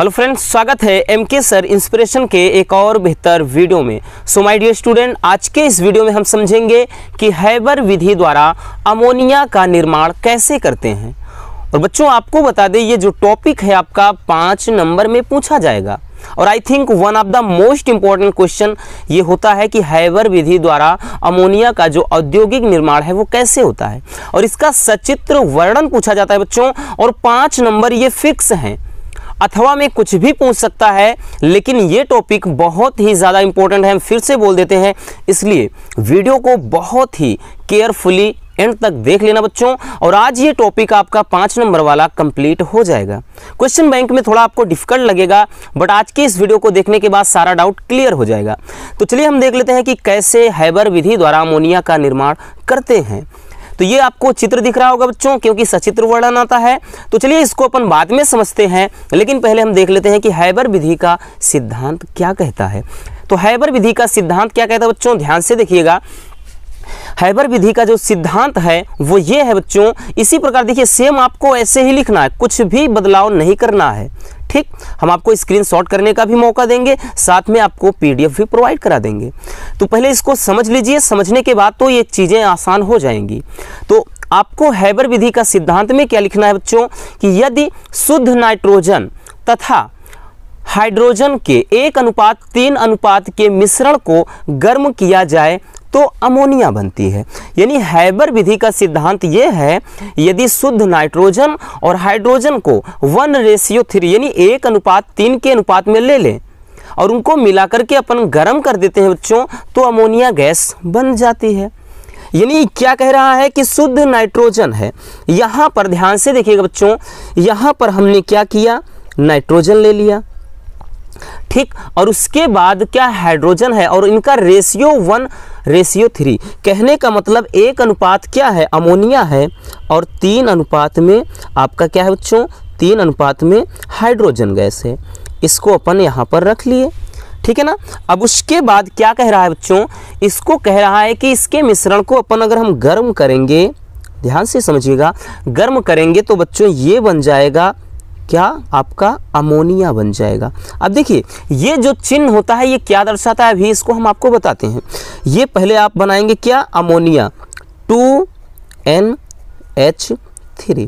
hello friends स्वागत है M के सर इंस्पिरेशन के एक और बेहतर वीडियो में सो माय डियर स्टूडेंट आज के इस वीडियो में हम समझेंगे कि हैबर विधि द्वारा अमोनिया का निर्माण कैसे करते हैं और बच्चों आपको बता दें ये जो टॉपिक है आपका पाँच नंबर में पूछा जाएगा और I think one of the most important question ये होता है कि हैवर विधि द्वारा अमोनिया का जो औद्योगिक निर्माण है वो कैसे होता है और इसका सचित्र वर्णन पूछा जाता है बच्चों और पाँच नंबर ये फिक्स हैं अथवा में कुछ भी पूछ सकता है लेकिन ये टॉपिक बहुत ही ज़्यादा इंपॉर्टेंट है हम फिर से बोल देते हैं इसलिए वीडियो को बहुत ही केयरफुली एंड तक देख लेना बच्चों और आज ये टॉपिक आपका पाँच नंबर वाला कंप्लीट हो जाएगा क्वेश्चन बैंक में थोड़ा आपको डिफिकल्ट लगेगा बट आज के इस वीडियो को देखने के बाद सारा डाउट क्लियर हो जाएगा तो चलिए हम देख लेते हैं कि कैसे हैबर विधि द्वारा अमोनिया का निर्माण करते हैं तो ये आपको चित्र दिख रहा होगा बच्चों क्योंकि सचित्र वर्णन आता है तो चलिए इसको अपन बाद में समझते हैं लेकिन पहले हम देख लेते हैं कि हैबर विधि का सिद्धांत क्या कहता है तो हैबर विधि का सिद्धांत क्या कहता है बच्चों ध्यान से देखिएगा हैबर विधि का जो सिद्धांत है वो ये है बच्चों इसी प्रकार देखिए सेम आपको ऐसे ही लिखना है कुछ भी बदलाव नहीं करना है ठीक हम आपको स्क्रीनशॉट करने का भी मौका देंगे साथ में आपको पीडीएफ भी प्रोवाइड करा देंगे तो पहले इसको समझ लीजिए समझने के बाद तो ये चीज़ें आसान हो जाएंगी तो आपको हैबर विधि का सिद्धांत में क्या लिखना है बच्चों कि यदि शुद्ध नाइट्रोजन तथा हाइड्रोजन के एक अनुपात तीन अनुपात के मिश्रण को गर्म किया जाए तो अमोनिया बनती है यानी हैबर विधि का सिद्धांत यह है यदि शुद्ध नाइट्रोजन और हाइड्रोजन को वन रेशियो थ्री यानी एक अनुपात तीन के अनुपात में ले लें और उनको मिलाकर के अपन गर्म कर देते हैं बच्चों तो अमोनिया गैस बन जाती है यानी क्या कह रहा है कि शुद्ध नाइट्रोजन है यहाँ पर ध्यान से देखिएगा बच्चों यहाँ पर हमने क्या किया नाइट्रोजन ले लिया ठीक और उसके बाद क्या हाइड्रोजन है और इनका रेशियो वन रेशियो थ्री कहने का मतलब एक अनुपात क्या है अमोनिया है और तीन अनुपात में आपका क्या है बच्चों तीन अनुपात में हाइड्रोजन गैस है इसको अपन यहाँ पर रख लिए ठीक है ना अब उसके बाद क्या कह रहा है बच्चों इसको कह रहा है कि इसके मिश्रण को अपन अगर हम गर्म करेंगे ध्यान से समझिएगा गर्म करेंगे तो बच्चों ये बन जाएगा क्या आपका अमोनिया बन जाएगा अब देखिए ये जो चिन्ह होता है ये क्या दर्शाता है अभी इसको हम आपको बताते हैं ये पहले आप बनाएंगे क्या ammonia two N H three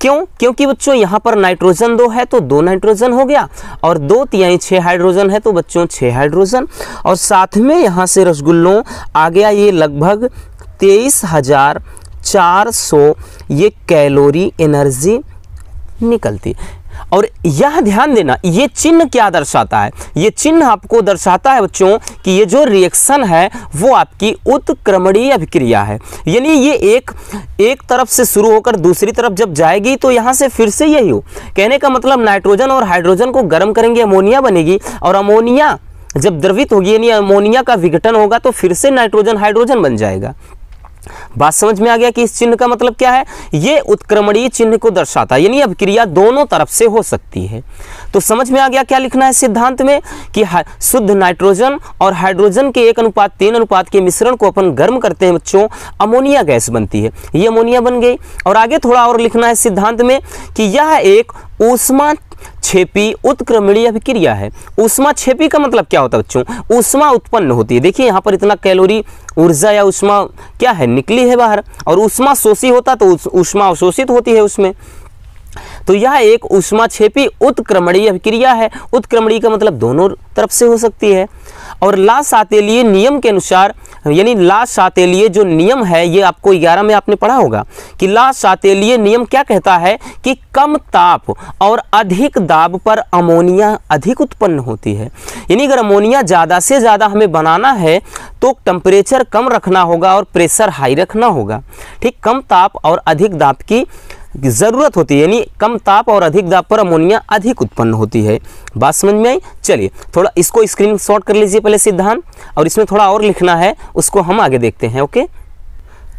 क्यों क्योंकि बच्चों यहाँ पर नाइट्रोजन दो है तो दो नाइट्रोजन हो गया और दो तिहाई छः हाइड्रोजन है तो बच्चों छः हाइड्रोजन और साथ में यहाँ से रसगुल्लों आ गया ये लगभग तेईस हज़ार चार सौ ये कैलोरी एनर्जी निकलती और यह ध्यान देना ये चिन्ह क्या दर्शाता है ये चिन्ह आपको दर्शाता है बच्चों कि ये जो रिएक्शन है वो आपकी उत्क्रमणीय अभिक्रिया है यानी ये एक एक तरफ से शुरू होकर दूसरी तरफ जब जाएगी तो यहाँ से फिर से यही हो कहने का मतलब नाइट्रोजन और हाइड्रोजन को गर्म करेंगे अमोनिया बनेगी और अमोनिया जब द्रवित होगी यानी अमोनिया का विघटन होगा तो फिर से नाइट्रोजन हाइड्रोजन बन जाएगा बात समझ में आ गया कि इस चिन्ह का मतलब क्या है ये उत्क्रमणीय चिन्ह को दर्शाता है यानी अब क्रिया दोनों तरफ से हो सकती है तो समझ में आ गया क्या लिखना है सिद्धांत में कि शुद्ध नाइट्रोजन और हाइड्रोजन के एक अनुपात तीन अनुपात के मिश्रण को अपन गर्म करते हैं बच्चों अमोनिया गैस बनती है ये अमोनिया बन गई और आगे थोड़ा और लिखना है सिद्धांत में कि यह एक ऊष्मा छेपी उत्क्रमणीय अभिक्रिया है उष्मा छेपी का मतलब क्या होता है बच्चों उष्मा उत्पन्न होती है देखिए यहाँ पर इतना कैलोरी ऊर्जा या उष्मा क्या है निकली है बाहर और उष्मा शोषी होता तो उष्मा अवशोषित होती है उसमें तो यह एक उष्मा छेपी उत्क्रमणीय क्रिया है उत्क्रमणीय का मतलब दोनों तरफ से हो सकती है और ला सातेलिए नियम के अनुसार यानी ला सातेलिए जो नियम है ये आपको ग्यारह में आपने पढ़ा होगा कि ला सातेलिए नियम क्या कहता है कि कम ताप और अधिक दाब पर अमोनिया अधिक उत्पन्न होती है यानी अगर अमोनिया ज़्यादा से ज़्यादा हमें बनाना है तो टेम्परेचर कम रखना होगा और प्रेशर हाई रखना होगा ठीक कम ताप और अधिक दाप की ज़रूरत होती है यानी कम ताप और अधिक दाप पर अमोनिया अधिक उत्पन्न होती है बात समझ में आई चलिए थोड़ा इसको स्क्रीन कर लीजिए पहले सिद्धांत और इसमें थोड़ा और लिखना है उसको हम आगे देखते हैं ओके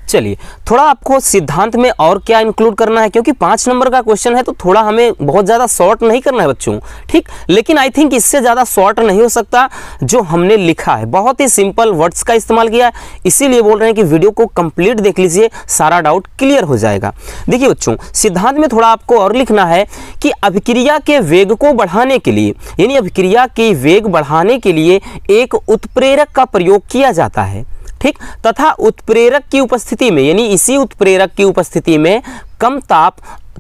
चलिए थोड़ा आपको सिद्धांत में और क्या इंक्लूड करना है क्योंकि पाँच नंबर का क्वेश्चन है तो थोड़ा हमें बहुत ज़्यादा शॉर्ट नहीं करना है बच्चों ठीक लेकिन आई थिंक इससे ज़्यादा शॉर्ट नहीं हो सकता जो हमने लिखा है बहुत ही सिंपल वर्ड्स का इस्तेमाल किया है इसीलिए बोल रहे हैं कि वीडियो को कंप्लीट देख लीजिए सारा डाउट क्लियर हो जाएगा देखिए बच्चों सिद्धांत में थोड़ा आपको और लिखना है कि अभिक्रिया के वेग को बढ़ाने के लिए यानी अभिक्रिया के वेग बढ़ाने के लिए एक उत्प्रेरक का प्रयोग किया जाता है ठीक तथा उत्प्रेरक की उपस्थिति में यानी इसी उत्प्रेरक की उपस्थिति में कम ताप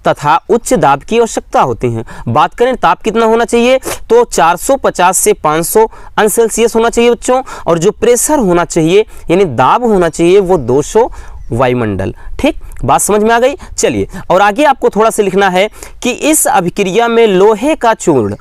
तथा उच्च दाब की आवश्यकता होती है बात करें ताप कितना होना चाहिए तो 450 से 500 अंश सेल्सियस होना चाहिए बच्चों और जो प्रेशर होना चाहिए यानी दाब होना चाहिए वो 200 वायुमंडल ठीक बात समझ में आ गई चलिए और आगे आपको थोड़ा सा लिखना है कि इस अभिक्रिया में लोहे का चूर्ण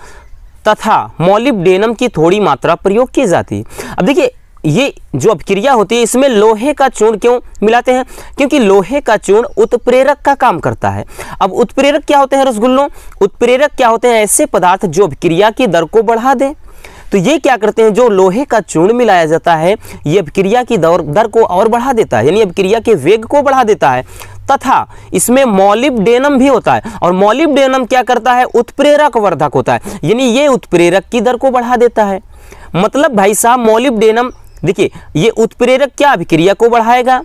तथा मौलिबडेनम की थोड़ी मात्रा प्रयोग की जाती है अब देखिए ये जो अभिक्रिया होती है इसमें लोहे का चूर्ण क्यों मिलाते हैं क्योंकि लोहे का चूर्ण उत्प्रेरक का काम करता है अब उत्प्रेरक क्या होते हैं रसगुल्लों उत्प्रेरक क्या होते हैं ऐसे पदार्थ जो अभिक्रिया की दर को बढ़ा दें तो ये क्या करते हैं जो लोहे का चूर्ण मिलाया जाता है ये अभिक्रिया की दौर दर को और बढ़ा देता है यानी अभिक्रिया के वेग को बढ़ा देता है तथा इसमें मॉलिबडेनम भी होता है और मॉलिबडेनम क्या करता है उत्प्रेरक वर्धक होता है यानी ये उत्प्रेरक की दर को बढ़ा देता है मतलब भाई साहब मॉलिबडेनम देखिए ये उत्प्रेरक क्या अभिक्रिया को बढ़ाएगा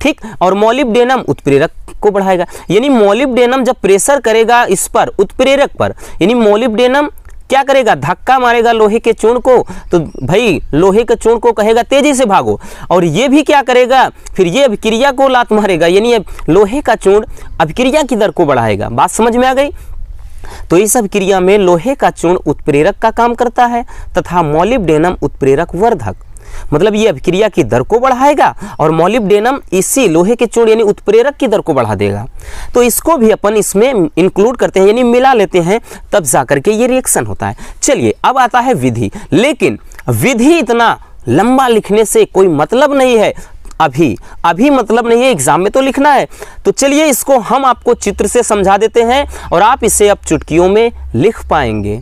ठीक और मॉलिब्डेनम उत्प्रेरक को बढ़ाएगा यानी मॉलिब्डेनम जब प्रेशर करेगा इस पर उत्प्रेरक पर यानी मॉलिब्डेनम क्या करेगा धक्का मारेगा लोहे के चूर्ण को तो भाई लोहे के चूर्ण को कहेगा तेजी से भागो और ये भी क्या करेगा फिर ये अभिक्रिया को लात मारेगा यानी लोहे का चूर्ण अभिक्रिया की दर को बढ़ाएगा बात समझ में आ गई तो इस अभिक्रिया में लोहे का चूर्ण उत्प्रेरक का काम करता है तथा डेनम उत्प्रेरक वर्धक मतलब ये अभिक्रिया की दर को बढ़ाएगा और मॉलिब्डेनम इसी लोहे के चूड़ यानी उत्प्रेरक की दर को बढ़ा देगा तो इसको भी अपन इसमें इंक्लूड करते हैं यानी मिला लेते हैं तब जा करके ये रिएक्शन होता है चलिए अब आता है विधि लेकिन विधि इतना लंबा लिखने से कोई मतलब नहीं है अभी अभी मतलब नहीं है एग्जाम में तो लिखना है तो चलिए इसको हम आपको चित्र से समझा देते हैं और आप इसे अब चुटकियों में लिख पाएंगे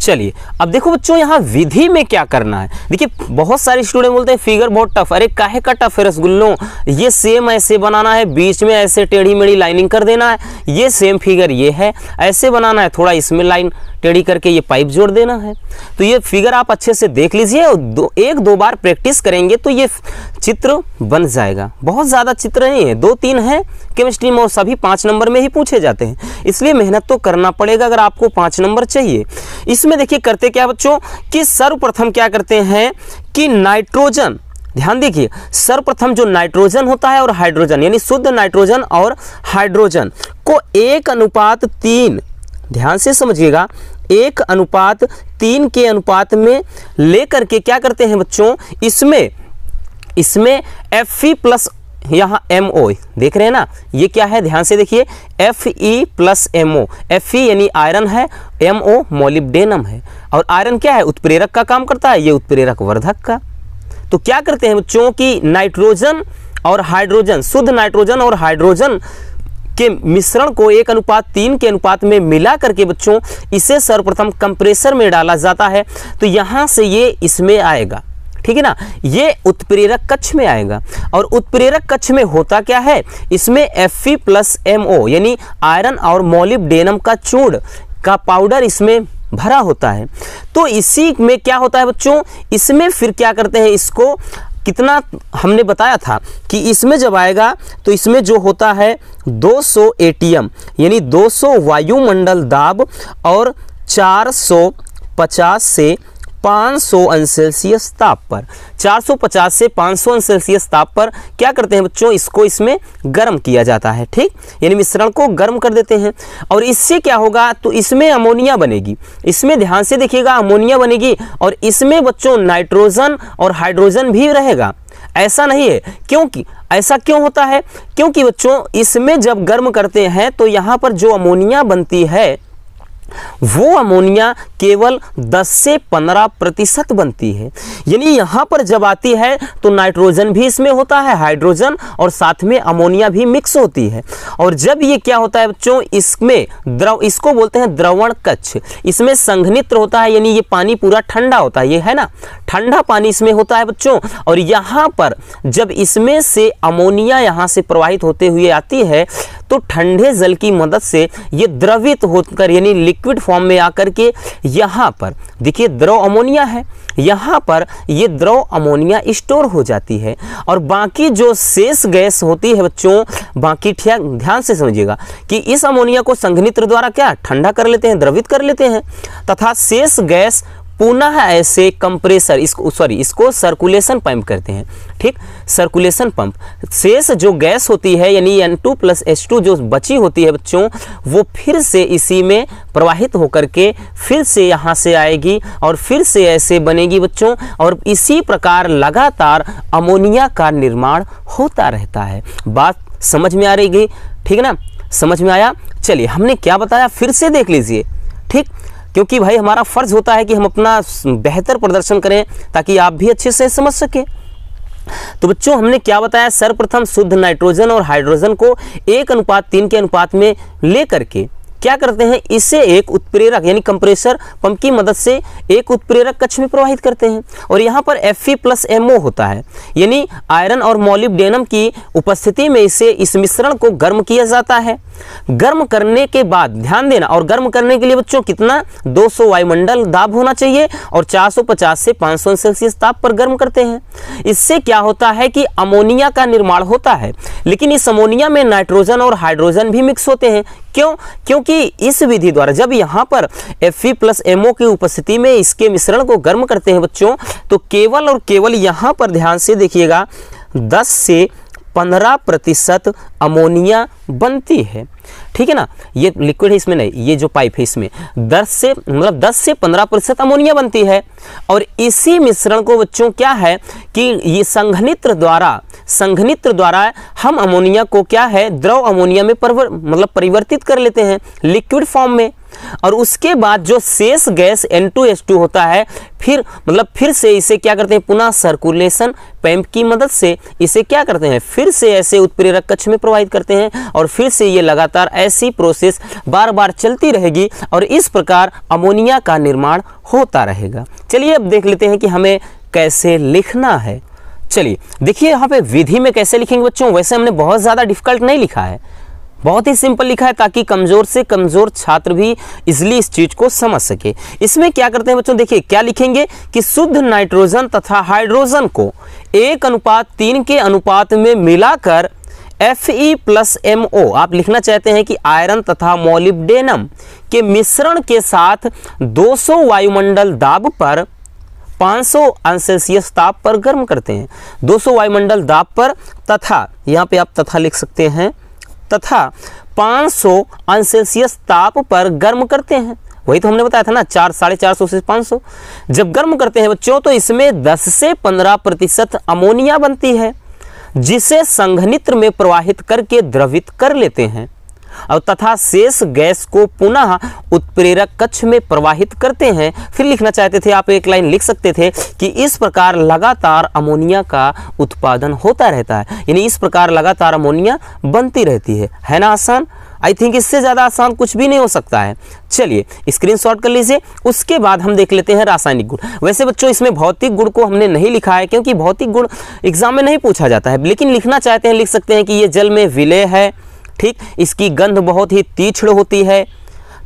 चलिए अब देखो बच्चों यहाँ विधि में क्या करना है देखिए बहुत सारे स्टूडेंट बोलते हैं फिगर बहुत टफ अरे काहे का टफ है रसगुल्लों ये सेम ऐसे बनाना है बीच में ऐसे टेढ़ी मेढ़ी लाइनिंग कर देना है ये सेम फिगर ये है ऐसे बनाना है थोड़ा इसमें लाइन टेढ़ी करके ये पाइप जोड़ देना है तो ये फिगर आप अच्छे से देख लीजिए और दो एक दो बार प्रैक्टिस करेंगे तो ये चित्र बन जाएगा बहुत ज़्यादा चित्र नहीं है दो तीन है केमिस्ट्री में और सभी पाँच नंबर में ही पूछे जाते हैं इसलिए मेहनत तो करना पड़ेगा अगर आपको पाँच नंबर चाहिए इस इसमें देखिए करते क्या बच्चों कि सर्वप्रथम क्या करते हैं कि नाइट्रोजन ध्यान देखिए सर्वप्रथम जो नाइट्रोजन होता है और हाइड्रोजन यानी शुद्ध नाइट्रोजन और हाइड्रोजन को एक अनुपात तीन ध्यान से समझिएगा एक अनुपात तीन के अनुपात में लेकर के क्या करते हैं बच्चों इसमें इसमें एफ प्लस यहाँ एम ओ देख रहे हैं ना ये क्या है ध्यान से देखिए F E plus M O F E यानी आयरन है एम ओ मोलिब्डेनम है और आयरन क्या है उत्प्रेरक का काम करता है ये उत्प्रेरक वर्धक का तो क्या करते हैं बच्चों की नाइट्रोजन और हाइड्रोजन शुद्ध नाइट्रोजन और हाइड्रोजन के मिश्रण को एक अनुपात तीन के अनुपात में मिला करके बच्चों इसे सर्वप्रथम कंप्रेसर में डाला जाता है तो यहाँ से ये इसमें आएगा ठीक है ना ये उत्प्रेरक कक्ष में आएगा और उत्प्रेरक कक्ष में होता क्या है इसमें एफ प्लस एम यानी आयरन और मोलिबडेनम का चूर्ण का पाउडर इसमें भरा होता है तो इसी में क्या होता है बच्चों इसमें फिर क्या करते हैं इसको कितना हमने बताया था कि इसमें जब आएगा तो इसमें जो होता है 200 सौ यानी 200 वायुमंडल दाब और 450 से 500 अंश सेल्सियस ताप पर 450 से 500 अंश सेल्सियस ताप पर क्या करते हैं बच्चों इसको इसमें गर्म किया जाता है ठीक यानी मिश्रण को गर्म कर देते हैं और इससे क्या होगा तो इसमें अमोनिया बनेगी इसमें ध्यान से देखिएगा अमोनिया बनेगी और इसमें बच्चों नाइट्रोजन और हाइड्रोजन भी रहेगा ऐसा नहीं है क्योंकि ऐसा क्यों होता है क्योंकि बच्चों इसमें जब गर्म करते हैं तो यहाँ पर जो अमोनिया बनती है वो अमोनिया केवल 10 से 15 प्रतिशत बनती है यानी यहाँ पर जब आती है तो नाइट्रोजन भी इसमें होता है हाइड्रोजन और साथ में अमोनिया भी मिक्स होती है और जब ये क्या होता है बच्चों इसमें द्रव इसको बोलते हैं द्रवण कच्छ इसमें संघनित्र होता है यानी ये पानी पूरा ठंडा होता है ये है ना ठंडा पानी इसमें होता है बच्चों और यहाँ पर जब इसमें से अमोनिया यहाँ से प्रवाहित होते हुए आती है तो ठंडे जल की मदद से ये द्रवित होकर यानी लिक्विड फॉर्म में आकर के यहाँ पर देखिए द्रव अमोनिया है यहाँ पर ये द्रव अमोनिया स्टोर हो जाती है और बाकी जो शेष गैस होती है बच्चों बाकी ध्यान से समझिएगा कि इस अमोनिया को संघनित्र द्वारा क्या ठंडा कर लेते हैं द्रवित कर लेते हैं तथा शेष गैस पुनः ऐसे कंप्रेसर इसको सॉरी इसको सर्कुलेशन पंप कहते हैं ठीक सर्कुलेशन पंप शेष जो गैस होती है यानी N two plus H two जो बची होती है बच्चों वो फिर से इसी में प्रवाहित होकर के फिर से यहाँ से आएगी और फिर से ऐसे बनेगी बच्चों और इसी प्रकार लगातार अमोनिया का निर्माण होता रहता है बात समझ में आ रही ठीक है ना समझ में आया चलिए हमने क्या बताया फिर से देख लीजिए ठीक क्योंकि भाई हमारा फ़र्ज़ होता है कि हम अपना बेहतर प्रदर्शन करें ताकि आप भी अच्छे से समझ सकें तो बच्चों हमने क्या बताया सर्वप्रथम शुद्ध नाइट्रोजन और हाइड्रोजन को एक अनुपात तीन के अनुपात में ले करके क्या करते हैं इसे एक उत्प्रेरक यानी कंप्रेसर पंप की मदद से एक उत्प्रेरक कक्ष में प्रवाहित करते हैं और यहाँ पर एफ प्लस एम होता है यानी आयरन और मॉलिब्डेनम की उपस्थिति में इसे इस मिश्रण को गर्म किया जाता है गर्म करने के बाद ध्यान देना और गर्म करने के लिए बच्चों कितना 200 वायुमंडल दाब होना चाहिए और 450 से 500 सेल्सियस ताप पर गर्म करते हैं इससे क्या होता है कि अमोनिया का निर्माण होता है लेकिन इस अमोनिया में नाइट्रोजन और हाइड्रोजन भी मिक्स होते हैं क्यों क्योंकि इस विधि द्वारा जब यहाँ पर एफ प्लस एमओ की उपस्थिति में इसके मिश्रण को गर्म करते हैं बच्चों तो केवल और केवल यहाँ पर ध्यान से देखिएगा दस से पंद्रह प्रतिशत अमोनिया बनती है ठीक है ना ये लिक्विड है इसमें नहीं ये जो पाइप है इसमें दस से मतलब दस से पंद्रह प्रतिशत अमोनिया बनती है और इसी मिश्रण को बच्चों क्या है कि ये संघनित्र द्वारा संघनित्र द्वारा हम अमोनिया को क्या है द्रव अमोनिया में परवर मतलब परिवर्तित कर लेते हैं लिक्विड फॉर्म में और उसके बाद जो शेष गैस N2H2 होता है फिर मतलब फिर से इसे क्या करते हैं पुनः सर्कुलेशन पैंप की मदद से इसे क्या करते हैं फिर से ऐसे उत्प्रेरक कक्ष में प्रवाहित करते हैं और फिर से ये लगातार ऐसी प्रोसेस बार बार चलती रहेगी और इस प्रकार अमोनिया का निर्माण होता रहेगा चलिए अब देख लेते हैं कि हमें कैसे लिखना है चलिए देखिए यहाँ पे विधि में कैसे लिखेंगे बच्चों वैसे हमने बहुत ज़्यादा डिफिकल्ट नहीं लिखा है बहुत ही सिंपल लिखा है ताकि कमजोर से कमजोर छात्र भी इजली इस चीज को समझ सके इसमें क्या करते हैं बच्चों देखिए क्या लिखेंगे कि शुद्ध नाइट्रोजन तथा हाइड्रोजन को एक अनुपात तीन के अनुपात में मिलाकर F E plus M O आप लिखना चाहते हैं कि आयरन तथा मोलिबेनम के मिश्रण के साथ 200 वायुमंडल दाब पर 500 अंश ताप पर गर्म करते हैं 200 वायुमंडल दाब पर तथा यहाँ पे आप तथा लिख सकते हैं तथा 500 अंश सेल्सियस ताप पर गर्म करते हैं वही तो हमने बताया था ना चार साढ़े चार सौ से पाँच सौ जब गर्म करते हैं बच्चों तो इसमें 10 से 15 प्रतिशत अमोनिया बनती है जिसे संघनित्र में प्रवाहित करके द्रवित कर लेते हैं और तथा शेष गैस को पुनः उत्प्रेरक कक्ष में प्रवाहित करते हैं फिर लिखना चाहते थे आप एक लाइन लिख सकते थे कि इस प्रकार लगातार अमोनिया का उत्पादन होता रहता है यानी इस प्रकार लगातार अमोनिया बनती रहती है है ना आसान आई थिंक इससे ज़्यादा आसान कुछ भी नहीं हो सकता है चलिए स्क्रीनशॉट कर लीजिए उसके बाद हम देख लेते हैं रासायनिक गुण वैसे बच्चों इसमें भौतिक गुण को हमने नहीं लिखा है क्योंकि भौतिक गुण एग्जाम में नहीं पूछा जाता है लेकिन लिखना चाहते हैं लिख सकते हैं कि ये जल में विलय है ठीक इसकी गंध बहुत ही तीक्ष्ण होती है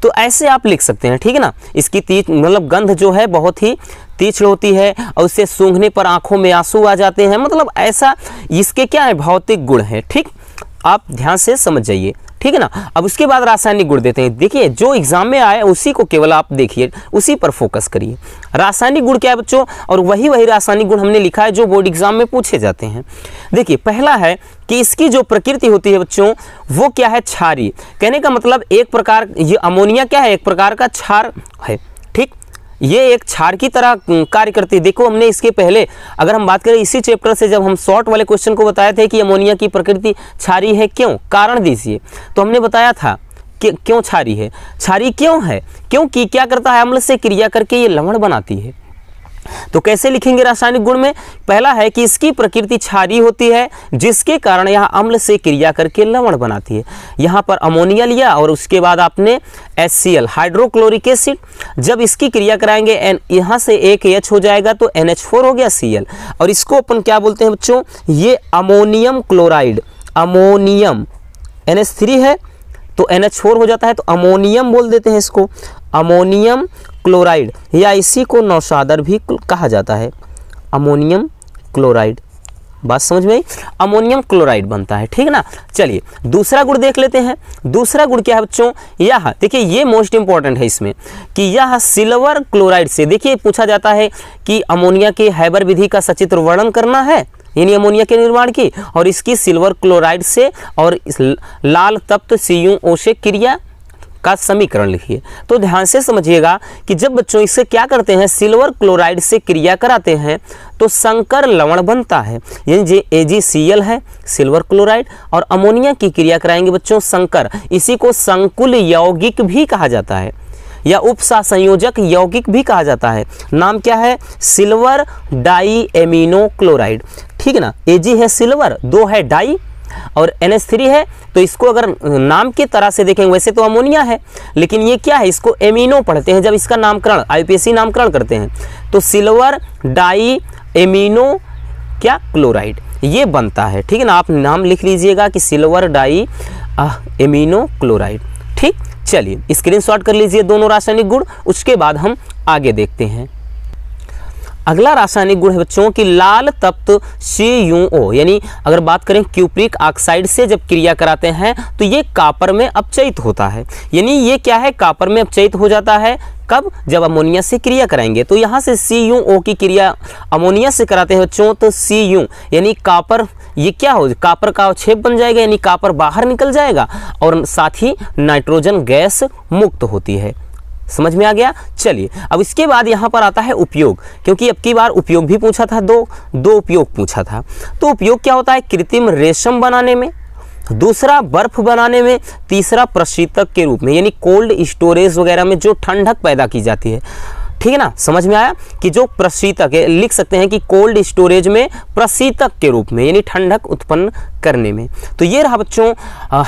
तो ऐसे आप लिख सकते हैं ठीक है ना इसकी तीच मतलब गंध जो है बहुत ही तीक्ष्ण होती है और उससे सूंघने पर आंखों में आंसू आ जाते हैं मतलब ऐसा इसके क्या है भौतिक गुण है ठीक आप ध्यान से समझ जाइए ठीक है ना अब उसके बाद रासायनिक गुण देते हैं देखिए जो एग्जाम में आया उसी को केवल आप देखिए उसी पर फोकस करिए रासायनिक गुण क्या है बच्चों और वही वही रासायनिक गुण हमने लिखा है जो बोर्ड एग्जाम में पूछे जाते हैं देखिए पहला है कि इसकी जो प्रकृति होती है बच्चों वो क्या है छारी कहने का मतलब एक प्रकार ये अमोनिया क्या है एक प्रकार का छार है ये एक छाड़ की तरह कार्य करती है देखो हमने इसके पहले अगर हम बात करें इसी चैप्टर से जब हम शॉर्ट वाले क्वेश्चन को बताए थे कि अमोनिया की प्रकृति छारी है क्यों कारण दीजिए तो हमने बताया था कि क्यों छारी है छारी क्यों है क्योंकि क्या करता है अम्ल से क्रिया करके ये लवण बनाती है तो कैसे लिखेंगे रासायनिक गुण में पहला है कि इसकी प्रकृति क्षारी होती है जिसके कारण यह अम्ल से क्रिया करके लवण बनाती है यहाँ पर अमोनिया लिया और उसके बाद आपने S C L hydrochloric acid जब इसकी क्रिया कराएंगे एन यहाँ से एक एच हो जाएगा तो एन एच फोर हो गया सी एल और इसको अपन क्या बोलते हैं बच्चों ये ammonium chloride ammonium N H three है तो एन एच फोर हो जाता है तो अमोनियम बोल देते हैं इसको अमोनियम क्लोराइड या इसी को नौशादर भी कहा जाता है अमोनियम क्लोराइड बात समझ में आई अमोनियम क्लोराइड बनता है ठीक ना चलिए दूसरा गुण देख लेते हैं दूसरा गुण क्या है बच्चों यह देखिए ये मोस्ट इंपॉर्टेंट है इसमें कि यह सिल्वर क्लोराइड से देखिए पूछा जाता है कि अमोनिया के हैबर विधि का सचित्र वर्णन करना है यानी अमोनिया के निर्माण की और इसकी सिल्वर क्लोराइड से और इस लाल तप्त सीयू ओ से क्रिया का समीकरण लिखिए तो ध्यान से समझिएगा कि जब बच्चों इसे क्या करते हैं सिल्वर क्लोराइड से क्रिया कराते हैं तो संकर लवण बनता है यानी जे एल है सिल्वर क्लोराइड और अमोनिया की क्रिया कराएंगे बच्चों संकर इसी को संकुल यौगिक भी कहा जाता है या उपसा संयोजक यौगिक भी कहा जाता है नाम क्या है सिल्वर डाई एमिनो क्लोराइड ठीक है ना एजी है सिल्वर दो है डाई और एन है तो इसको अगर नाम की तरह से देखें वैसे तो अमोनिया है लेकिन ये क्या है इसको एमिनो पढ़ते हैं जब इसका नामकरण आई नामकरण करते हैं तो सिल्वर डाई एमिनो क्या क्लोराइड ये बनता है ठीक है ना आप नाम लिख लीजिएगा कि सिल्वर डाई एमिनो क्लोराइड ठीक चलिए स्क्रीनशॉट कर लीजिए दोनों रासायनिक गुण उसके बाद हम आगे देखते हैं अगला रासायनिक गुण है बच्चों की लाल तप्त सी यू ओ यानी अगर बात करें क्यूप्रिक ऑक्साइड से जब क्रिया कराते हैं तो ये कापर में अपचयित होता है यानी ये क्या है कापर में अपचयित हो जाता है कब जब अमोनिया से क्रिया कराएंगे तो यहाँ से सी यू ओ की क्रिया अमोनिया से कराते हैं बच्चों तो सी यू यानी कापर ये क्या हो कापर का अवक्षेप बन जाएगा यानी कापर बाहर निकल जाएगा और साथ ही नाइट्रोजन गैस मुक्त होती है समझ में आ गया चलिए अब इसके बाद यहाँ पर आता है उपयोग क्योंकि अब की बार उपयोग भी पूछा था दो दो उपयोग पूछा था तो उपयोग क्या होता है कृत्रिम रेशम बनाने में दूसरा बर्फ बनाने में तीसरा प्रशीतक के रूप में यानी कोल्ड स्टोरेज वगैरह में जो ठंडक पैदा की जाती है ठीक है ना समझ में आया कि जो प्रशीतक लिख सकते हैं कि कोल्ड स्टोरेज में प्रशीतक के रूप में यानी ठंडक उत्पन्न करने में तो ये रहा बच्चों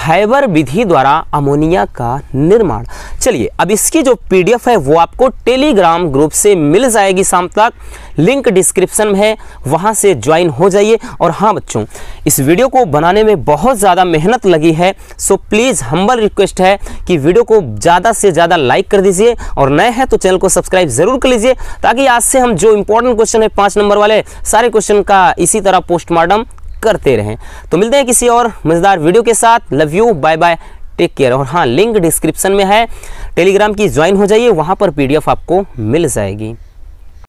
हैवर विधि द्वारा अमोनिया का निर्माण चलिए अब इसकी जो पीडीएफ है वो आपको टेलीग्राम ग्रुप से मिल जाएगी शाम तक लिंक डिस्क्रिप्शन में है वहाँ से ज्वाइन हो जाइए और हाँ बच्चों इस वीडियो को बनाने में बहुत ज़्यादा मेहनत लगी है सो प्लीज़ हम्बल रिक्वेस्ट है कि वीडियो को ज़्यादा से ज़्यादा लाइक कर दीजिए और नए हैं तो चैनल को सब्सक्राइब जरूर कर लीजिए ताकि आज से हम जो इंपॉर्टेंट क्वेश्चन है पांच नंबर वाले सारे क्वेश्चन का इसी तरह पोस्टमार्टम करते रहें तो मिलते हैं किसी और मज़ेदार वीडियो के साथ love you bye bye take care और हाँ लिंक डिस्क्रिप्शन में है टेलीग्राम की ज्वाइन हो जाइए वहां पर पीडीएफ आपको मिल जाएगी